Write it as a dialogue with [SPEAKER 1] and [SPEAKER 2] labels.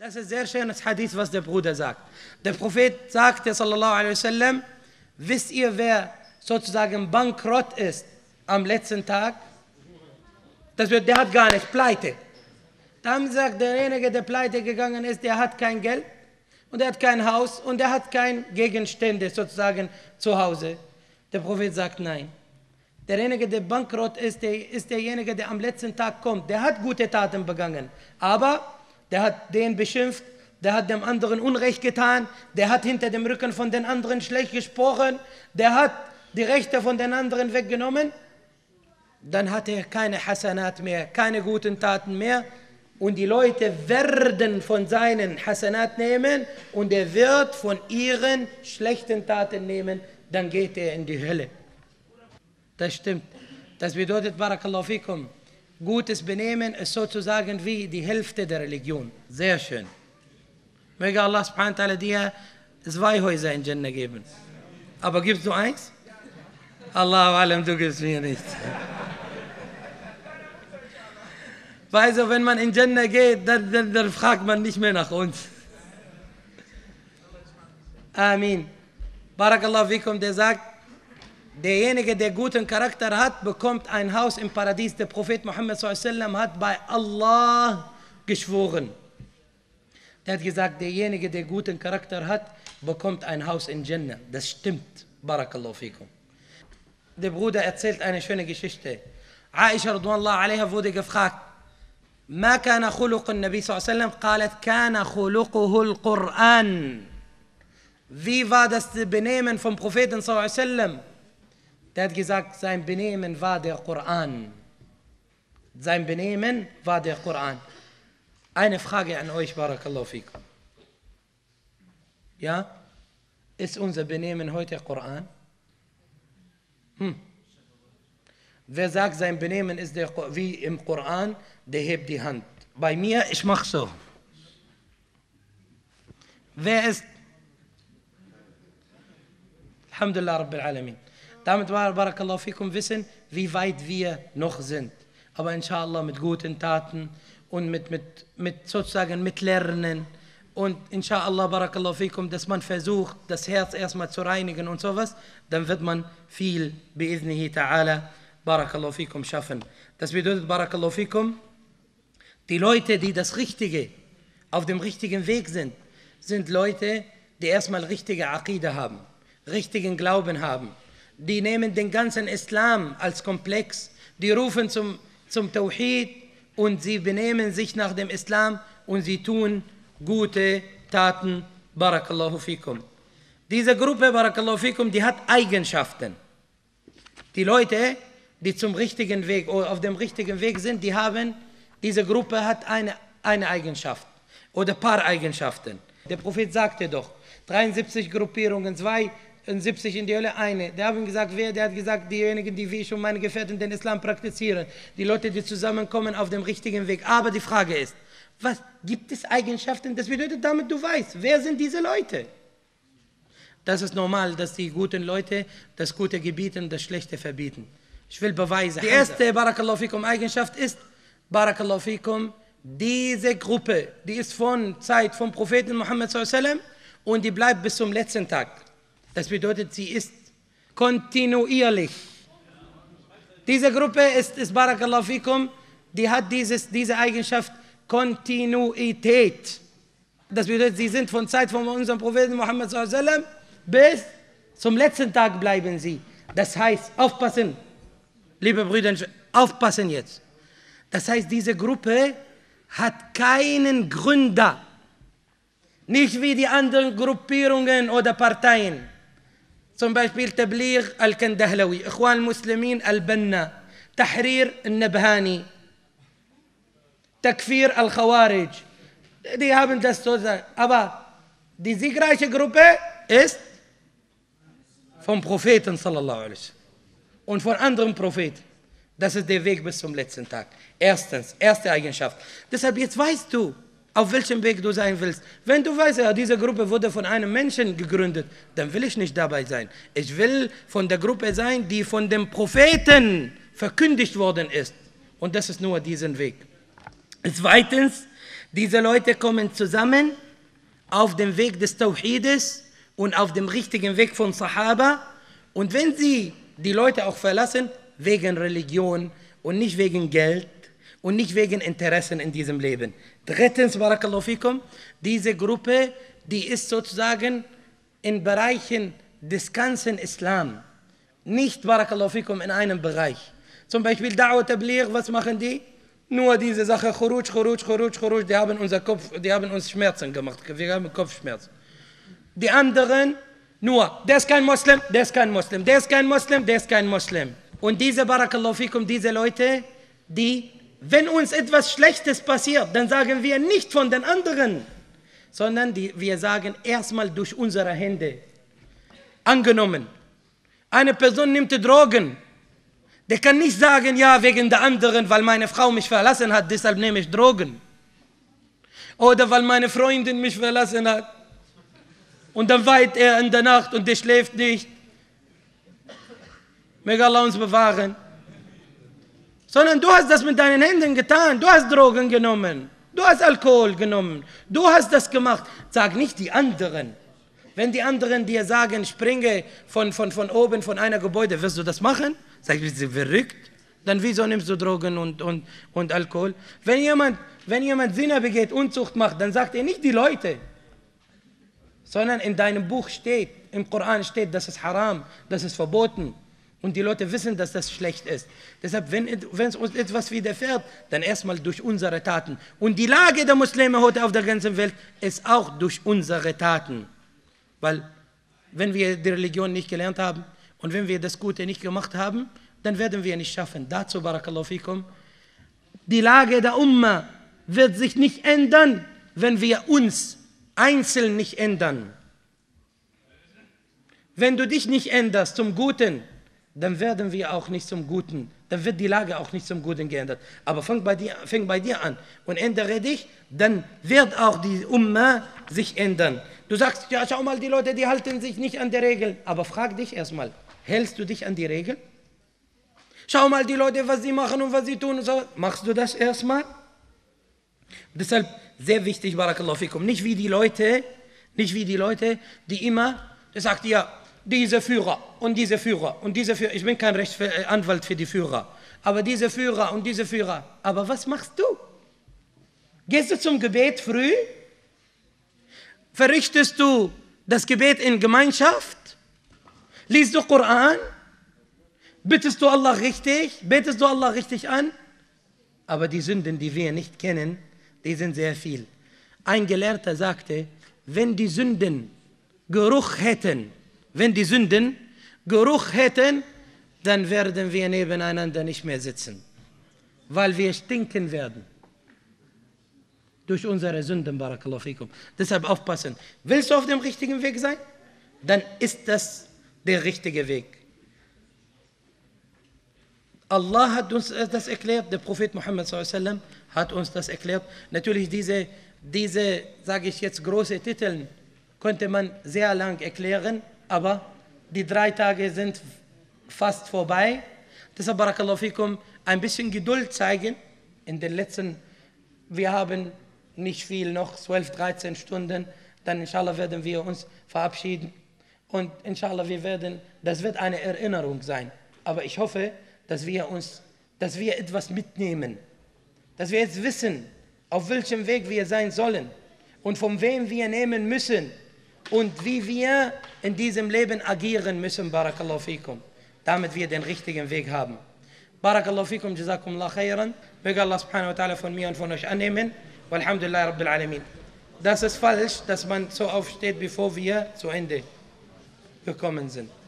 [SPEAKER 1] Das ist ein sehr schönes Hadith, was der Bruder sagt. Der Prophet sagte, sallallahu alaihi wasallam, wisst ihr, wer sozusagen bankrott ist am letzten Tag? Das wird, der hat gar nicht pleite. Dann sagt derjenige, der pleite gegangen ist, der hat kein Geld und er hat kein Haus und er hat kein Gegenstände sozusagen zu Hause. Der Prophet sagt, nein. Derjenige, der bankrott ist, der ist derjenige, der am letzten Tag kommt. Der hat gute Taten begangen, aber der hat den beschimpft, der hat dem anderen Unrecht getan, der hat hinter dem Rücken von den anderen schlecht gesprochen, der hat die Rechte von den anderen weggenommen, dann hat er keine Hasanat mehr, keine guten Taten mehr. Und die Leute werden von seinen Hasanat nehmen und er wird von ihren schlechten Taten nehmen. Dann geht er in die Hölle. Das stimmt. Das bedeutet, Barakallahu fikum. Gutes Benehmen ist sozusagen wie die Hälfte der Religion. Sehr schön. Möge Allah subhanahu wa ta'ala dir zwei Häuser in Jannah geben. Aber gibst du eins? Allahu alam, du gibst mir nicht. Also, wenn man in Jannah geht, dann, dann, dann fragt man nicht mehr nach uns. Amin. Barakallahu fikum, der sagt, Derjenige, der guten Charakter hat, bekommt ein Haus im Paradies. Der Prophet Muhammad sallam, hat bei Allah geschworen. Er hat gesagt, derjenige, der guten Charakter hat, bekommt ein Haus in Jannah. Das stimmt. Barakallahu fikum. Der Bruder erzählt eine schöne Geschichte. Aisha anha wurde gefragt, ما كان خلق النبي صلى الله عليه وسلم قالت كان خلقه القرآن Wie war das Benehmen vom Propheten صلى الله عليه وسلم der hat gesagt, sein Benehmen war der Koran. Sein Benehmen war der Koran. Eine Frage an euch, Barakallahu fikum. Ja? Ist unser Benehmen heute Koran? Hm. Wer sagt, sein Benehmen ist der, wie im Koran, der hebt die Hand. Bei mir, ich mache so. Wer ist? Alhamdulillah Rabbil Alamin damit war Barakallahu Fikum wissen, wie weit wir noch sind. Aber inshallah mit guten Taten und mit, mit, mit sozusagen mit Lernen und inshallah Barakallahu Fikum, dass man versucht, das Herz erstmal zu reinigen und sowas, dann wird man viel bi'idnihi ta'ala Barakallahu Fikum schaffen. Das bedeutet Barakallahu Fikum, die Leute, die das Richtige, auf dem richtigen Weg sind, sind Leute, die erstmal richtige Akide haben, richtigen Glauben haben, die nehmen den ganzen Islam als Komplex, die rufen zum, zum Tawhid und sie benehmen sich nach dem Islam und sie tun gute Taten. Barakallahu fikum. Diese Gruppe, Barakallahu fikum, die hat Eigenschaften. Die Leute, die zum richtigen Weg oder auf dem richtigen Weg sind, die haben, diese Gruppe hat eine, eine Eigenschaft oder ein paar Eigenschaften. Der Prophet sagte doch, 73 Gruppierungen, zwei in 70 in die Hölle eine. Der hat gesagt, wer? Der hat gesagt, diejenigen, die wie ich und meine Gefährten den Islam praktizieren. Die Leute, die zusammenkommen auf dem richtigen Weg. Aber die Frage ist, was gibt es Eigenschaften? Das bedeutet, damit du weißt, wer sind diese Leute? Das ist normal, dass die guten Leute das Gute gebieten, das Schlechte verbieten. Ich will beweisen. Die erste Barakallahu fikum Eigenschaft ist Barakallahu fikum diese Gruppe, die ist von Zeit vom Propheten Muhammad und die bleibt bis zum letzten Tag. Das bedeutet, sie ist kontinuierlich. Diese Gruppe ist, ist Barakallahu fikum, die hat dieses, diese Eigenschaft Kontinuität. Das bedeutet, sie sind von Zeit von unserem Propheten Muhammad sallam, bis zum letzten Tag bleiben sie. Das heißt, aufpassen, liebe Brüder, aufpassen jetzt. Das heißt, diese Gruppe hat keinen Gründer. Nicht wie die anderen Gruppierungen oder Parteien. zum Beispiel تبليغ الكندهلوي إخوان المسلمين البنا تحرير النبهاني تكفير الخوارج دي هابن دستوزا ابا دي gesagt. Aber die اس Gruppe بروفيتن صلى الله عليه وسلم und von anderen Propheten. Das ist der Weg bis zum letzten Tag. Erstens, erste Eigenschaft. Deshalb jetzt weißt du, auf welchem Weg du sein willst. Wenn du weißt, ja, diese Gruppe wurde von einem Menschen gegründet, dann will ich nicht dabei sein. Ich will von der Gruppe sein, die von dem Propheten verkündigt worden ist. Und das ist nur diesen Weg. Zweitens, diese Leute kommen zusammen auf dem Weg des Tawhides und auf dem richtigen Weg von Sahaba. Und wenn sie die Leute auch verlassen, wegen Religion und nicht wegen Geld, und nicht wegen Interessen in diesem Leben. Drittens, Barakallahu fikum, diese Gruppe, die ist sozusagen in Bereichen des ganzen Islam, nicht Barakallahu fikum in einem Bereich. Zum Beispiel Da'wah Tabligh, was machen die? Nur diese Sache, Churuj, Churuj, Churuj, Churuj, die haben, unser Kopf, die haben uns Schmerzen gemacht, wir haben Kopfschmerzen. Die anderen, nur, der ist kein Moslem, der ist kein Moslem, der ist kein Moslem, der ist kein Moslem. Und diese Barakallahu fikum, diese Leute, die wenn uns etwas Schlechtes passiert, dann sagen wir nicht von den anderen, sondern die, wir sagen erstmal durch unsere Hände. Angenommen, eine Person nimmt Drogen. Der kann nicht sagen, ja, wegen der anderen, weil meine Frau mich verlassen hat, deshalb nehme ich Drogen. Oder weil meine Freundin mich verlassen hat. Und dann weint er in der Nacht und der schläft nicht. Möge Allah uns bewahren sondern du hast das mit deinen Händen getan, du hast Drogen genommen, du hast Alkohol genommen, du hast das gemacht. Sag nicht die anderen. Wenn die anderen dir sagen, springe von, von, von oben von einer Gebäude, wirst du das machen? Sag ich, bist du verrückt? Dann wieso nimmst du Drogen und, und, und Alkohol? Wenn jemand, wenn jemand Sinner begeht, Unzucht macht, dann sagt er nicht die Leute, sondern in deinem Buch steht, im Koran steht, das ist haram, das ist verboten. Und die Leute wissen, dass das schlecht ist. Deshalb, wenn, es uns etwas widerfährt, dann erstmal durch unsere Taten. Und die Lage der Muslime heute auf der ganzen Welt ist auch durch unsere Taten. Weil, wenn wir die Religion nicht gelernt haben und wenn wir das Gute nicht gemacht haben, dann werden wir nicht schaffen. Dazu, Barakallahu fikum, die Lage der Umma wird sich nicht ändern, wenn wir uns einzeln nicht ändern. Wenn du dich nicht änderst zum Guten, dann werden wir auch nicht zum Guten, dann wird die Lage auch nicht zum Guten geändert. Aber fang bei dir, fang bei dir an und ändere dich, dann wird auch die Umma sich ändern. Du sagst, ja, schau mal, die Leute, die halten sich nicht an die Regeln. Aber frag dich erstmal, hältst du dich an die Regeln? Schau mal, die Leute, was sie machen und was sie tun und so. Machst du das erstmal? Deshalb sehr wichtig, Barakallahu fikum, nicht wie die Leute, nicht wie die Leute, die immer, der sagt ja, diese Führer und diese Führer und diese Führer. Ich bin kein Rechtsanwalt äh, für die Führer, aber diese Führer und diese Führer. Aber was machst du? Gehst du zum Gebet früh? Verrichtest du das Gebet in Gemeinschaft? Liest du Koran? Bittest du Allah richtig? Betest du Allah richtig an? Aber die Sünden, die wir nicht kennen, die sind sehr viel. Ein Gelehrter sagte, wenn die Sünden Geruch hätten, wenn die Sünden Geruch hätten, dann werden wir nebeneinander nicht mehr sitzen, weil wir stinken werden. Durch unsere Sünden, Barakallahu fikum. Deshalb aufpassen. Willst du auf dem richtigen Weg sein? Dann ist das der richtige Weg. Allah hat uns das erklärt, der Prophet Muhammad sallam, hat uns das erklärt. Natürlich diese, diese sage ich jetzt, große Titel konnte man sehr lang erklären, aber die drei Tage sind fast vorbei. Deshalb, Barakallahu fikum, ein bisschen Geduld zeigen. In den letzten, wir haben nicht viel, noch 12, 13 Stunden. Dann, inshallah, werden wir uns verabschieden. Und inshallah, wir werden, das wird eine Erinnerung sein. Aber ich hoffe, dass wir uns, dass wir etwas mitnehmen. Dass wir jetzt wissen, auf welchem Weg wir sein sollen und von wem wir nehmen müssen und wie wir in diesem Leben agieren müssen, Barakallahu fikum, damit wir den richtigen Weg haben. Barakallahu fikum, Jazakumullah khairan. Möge Allah subhanahu wa ta'ala von mir und von euch annehmen. Walhamdulillah Rabbil Alamin. Das ist falsch, dass man so aufsteht, bevor wir zu Ende gekommen sind.